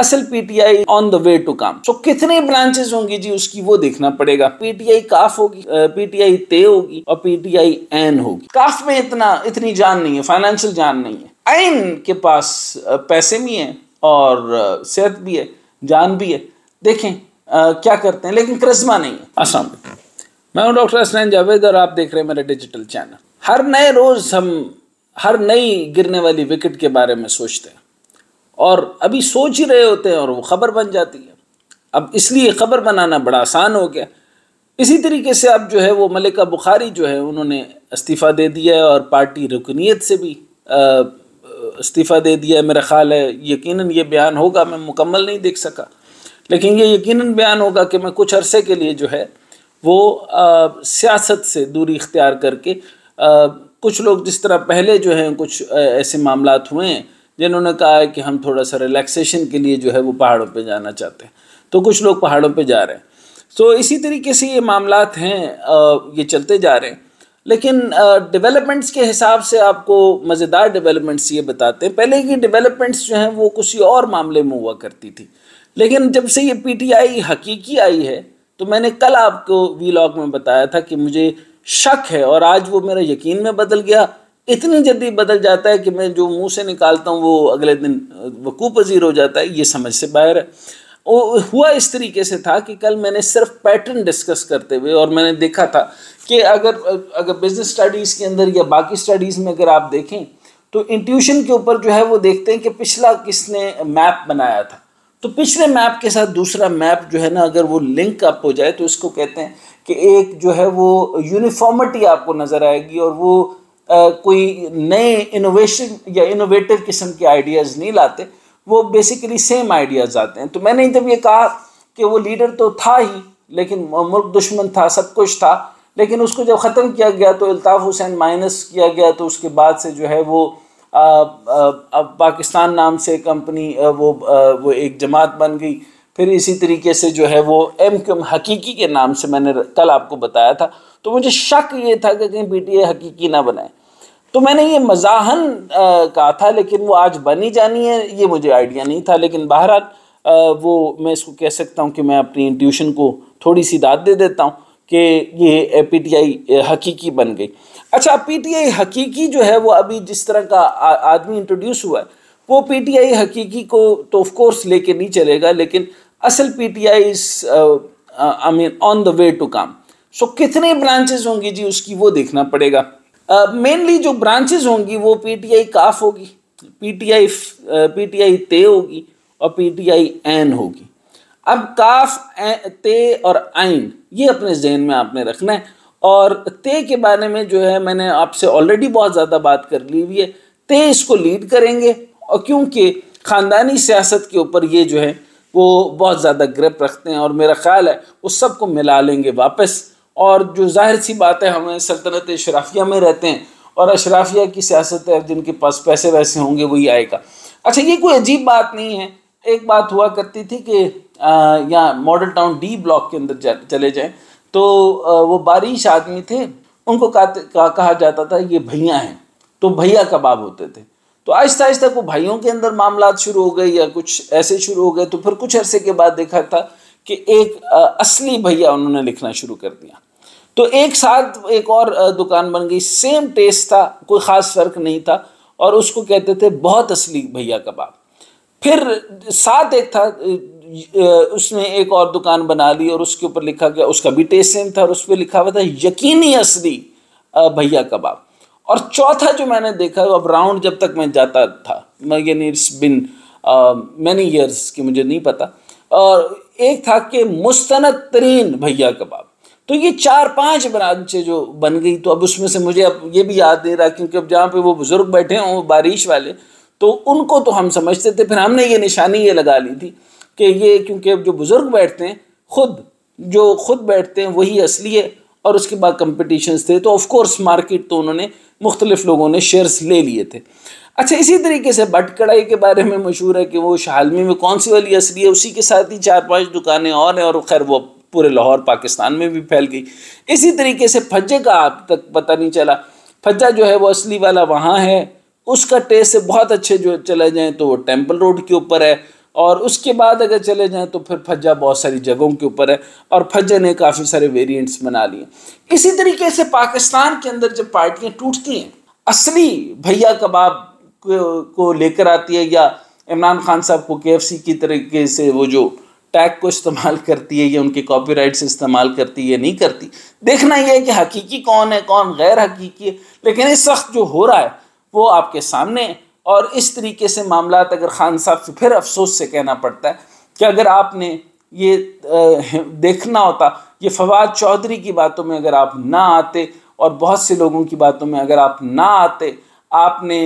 असल PTI on the way to काम so कितने ब्रांचेस होंगी जी उसकी वो देखना पड़ेगा पीटीआई काफ होगी पीटीआई ते होगी और पीटीआई एन होगी काफ में इतना इतनी जान नहीं है फाइनेंशियल जान नहीं है एन के पास पैसे भी हैं और सेहत भी है जान भी है देखें आ, क्या करते हैं लेकिन करिश्मा नहीं है असम मैं हूँ डॉक्टर असनैन जावेद और आप देख रहे हैं मेरा डिजिटल चैनल हर नए रोज़ हम हर नई गिरने वाली विकेट के बारे में सोचते हैं और अभी सोच ही रहे होते हैं और वो ख़बर बन जाती है अब इसलिए ख़बर बनाना बड़ा आसान हो गया इसी तरीके से अब जो है वो मलिका बुखारी जो है उन्होंने इस्तीफ़ा दे दिया है और पार्टी रुकनीत से भी इस्तीफ़ा दे दिया है मेरा ख़्याल है यकीनन ये बयान होगा मैं मुकम्मल नहीं देख सका लेकिन ये यकीनन बयान होगा कि मैं कुछ अरसे के लिए जो है वो सियासत से दूरी इख्तियार करके आ, कुछ लोग जिस तरह पहले जो हैं कुछ ऐसे मामला हुए हैं जिन्होंने कहा है कि हम थोड़ा सा रिलैक्सेशन के लिए जो है वो पहाड़ों पे जाना चाहते हैं तो कुछ लोग पहाड़ों पे जा रहे हैं तो so, इसी तरीके से ये मामला हैं ये चलते जा रहे हैं लेकिन डेवलपमेंट्स के हिसाब से आपको मज़ेदार डेवलपमेंट्स ये बताते हैं पहले की डेवलपमेंट्स जो हैं वो किसी और मामले में हुआ करती थी लेकिन जब से ये पीटीआई हकीकी आई है तो मैंने कल आपको वीलॉग में बताया था कि मुझे शक है और आज वो मेरा यकीन में बदल गया इतनी जल्दी बदल जाता है कि मैं जो मुंह से निकालता हूँ वो अगले दिन वकू पजीर हो जाता है ये समझ से बाहर है हुआ इस तरीके से था कि कल मैंने सिर्फ पैटर्न डिस्कस करते हुए और मैंने देखा था कि अगर अगर बिजनेस स्टडीज़ के अंदर या बाकी स्टडीज़ में अगर आप देखें तो इंट्यूशन के ऊपर जो है वो देखते हैं कि पिछला किसने मैप बनाया था तो पिछले मैप के साथ दूसरा मैप जो है ना अगर वो लिंक अप हो जाए तो इसको कहते हैं कि एक जो है वो यूनिफॉर्मिटी आपको नज़र आएगी और वो कोई नए इनोवेशन या इनोवेटिव किस्म के आइडियाज़ नहीं लाते वो बेसिकली सेम आइडियाज़ आते हैं तो मैंने जब ये कहा कि वो लीडर तो था ही लेकिन मुल्क दुश्मन था सब कुछ था लेकिन उसको जब ख़त्म किया गया तो अल्ताफ़ हुसैन माइनस किया गया तो उसके बाद से जो है वो आ, आ, आ, पाकिस्तान नाम से कंपनी वो वो एक जमात बन गई फिर इसी तरीके से जो है वो एम क्यूम हकीकी के नाम से मैंने कल आपको बताया था तो मुझे शक ये था कि कहीं बी टी ए हकीकी ना बनाए तो मैंने ये मजाहन कहा था लेकिन वो आज बनी जानी है ये मुझे आइडिया नहीं था लेकिन बहरहाल वो मैं इसको कह सकता हूँ कि मैं अपनी ट्यूशन को थोड़ी सी दाद दे देता हूँ कि ये पी टी आई हकीकी बन गई अच्छा पी टी आई हकीकी जो है वो अभी जिस तरह का आदमी इंट्रोड्यूस हुआ है वो पी टी आई हकीकी को तो ऑफकोर्स लेके नहीं चलेगा लेकिन असल P T I is I mean on the way to काम सो कितने ब्रांचेज होंगी जी उसकी वो देखना पड़ेगा मेनली uh, जो ब्रांचेज होंगी वो पीटीआई काफ होगी पीटीआई पीटीआई uh, ते होगी और पीटीआई एन होगी अब काफ ते और आइन ये अपने जहन में आपने रखना है और ते के बारे में जो है मैंने आपसे ऑलरेडी बहुत ज़्यादा बात कर ली हुई है ते इसको लीड करेंगे और क्योंकि ख़ानदानी सियासत के ऊपर ये जो है वो बहुत ज़्यादा ग्रिप रखते हैं और मेरा ख्याल है उस सबको मिला लेंगे वापस और जो जाहिर सी बात है हमें सल्तनत अशराफ़िया में रहते हैं और अशराफिया की सियासत है जिनके पास पैसे वैसे होंगे वही आएगा अच्छा ये कोई अजीब बात नहीं है एक बात हुआ करती थी कि यहाँ मॉडल टाउन डी ब्लॉक के अंदर जा, चले जाएं तो आ, वो बारिश आदमी थे उनको का, कहा जाता था ये भैया हैं तो भैया कबाब होते थे तो आहिस्ता आहिस्ता को भाइयों के अंदर मामला शुरू हो गए या कुछ ऐसे शुरू हो गए तो फिर कुछ अरसे के बाद देखा था कि एक आ, असली भैया उन्होंने लिखना शुरू कर दिया तो एक साथ एक और दुकान बन गई सेम टेस्ट था कोई ख़ास फ़र्क नहीं था और उसको कहते थे बहुत असली भैया कबाब फिर साथ एक था उसने एक और दुकान बना ली और उसके ऊपर लिखा गया उसका भी टेस्ट सेम था और उस पर लिखा हुआ था यकीनी असली भैया कबाब और चौथा जो मैंने देखा अब राउंड जब तक मैं जाता था मैं यानी इट्स बिन मैनी ईयर्स की मुझे नहीं पता और एक था कि मुस्तनद तरीन भैया कबाब तो ये चार पांच ब्रांचें जो बन गई तो अब उसमें से मुझे अब ये भी याद नहीं रहा क्योंकि अब जहाँ पे वो बुज़ुर्ग बैठे हों बारिश वाले तो उनको तो हम समझते थे फिर हमने ये निशानी ये लगा ली थी कि ये क्योंकि अब जो बुज़ुर्ग बैठते हैं खुद जो खुद बैठते हैं वही असली है और उसके बाद कम्पटिशन थे तो ऑफकोर्स मार्केट तो उन्होंने मुख्तलिफ लोगों ने शेयर्स ले लिए थे अच्छा इसी तरीके से बट कढ़ाई के बारे में मशहूर है कि वो शालमी में कौन सी वाली असली है उसी के साथ ही चार पांच दुकानें और हैं और खैर वो पूरे लाहौर पाकिस्तान में भी फैल गई इसी तरीके से फज्जे का आप तक पता नहीं चला फज्जा जो है वो असली वाला वहाँ है उसका टेस्ट बहुत अच्छे जो चले जाएँ तो वो टेम्पल रोड के ऊपर है और उसके बाद अगर चले जाएँ तो फिर फज्जा बहुत सारी जगहों के ऊपर है और फज्जे ने काफ़ी सारे वेरियंट्स बना लिए इसी तरीके से पाकिस्तान के अंदर जब पार्टियाँ टूटती हैं असली भैया कबाब को लेकर आती है या इमरान खान साहब को के की तरीके से वो जो टैग को इस्तेमाल करती है या उनके कॉपीराइट से इस्तेमाल करती है या नहीं करती देखना यह है कि हकीकी कौन है कौन गैर हकीकी है लेकिन इस वक्त जो हो रहा है वो आपके सामने है और इस तरीके से मामला अगर खान साहब से फिर अफसोस से कहना पड़ता है कि अगर आपने ये देखना होता ये फवाद चौधरी की बातों में अगर आप ना आते और बहुत से लोगों की बातों में अगर आप ना आते आपने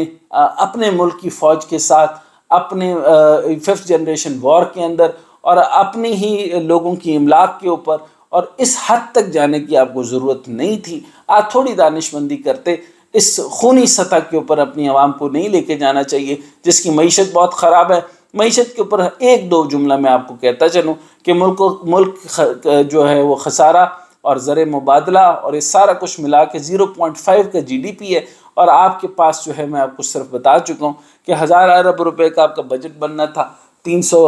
अपने मुल्क की फ़ौज के साथ अपने फिफ्थ जनरेशन वॉर के अंदर और अपनी ही लोगों की इमलाक के ऊपर और इस हद तक जाने की आपको ज़रूरत नहीं थी आप थोड़ी दानिशमंदी करते इस खूनी सतह के ऊपर अपनी आवाम को नहीं लेके जाना चाहिए जिसकी मीशत बहुत ख़राब है मीशत के ऊपर एक दो जुमला मैं आपको कहता चलूँ कि मुल्क मुल्क जो है वो खसारा और ज़र मुबादला और ये सारा कुछ मिला के ज़ीरो पॉइंट फाइव का जी डी पी है और आपके पास जो है मैं आपको सिर्फ बता चुका हूँ कि हज़ार अरब रुपये का आपका बजट बनना था 300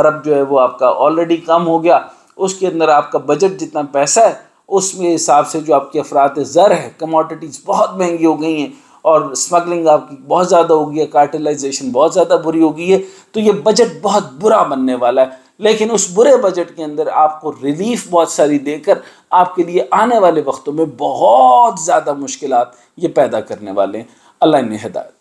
अरब जो है वो आपका ऑलरेडी कम हो गया उसके अंदर आपका बजट जितना पैसा है उसमें हिसाब से जो आपके अफरात ज़र है कमोडिटीज़ बहुत महंगी हो गई हैं और स्मगलिंग आपकी बहुत ज़्यादा हो गई है कार्टिलाइजेशन बहुत ज़्यादा बुरी हो गई है तो ये बजट बहुत बुरा बनने वाला है लेकिन उस बुरे बजट के अंदर आपको रिलीफ बहुत सारी देकर आपके लिए आने वाले वक्तों में बहुत ज़्यादा मुश्किल ये पैदा करने वाले हैं अल्लाह ने हदायत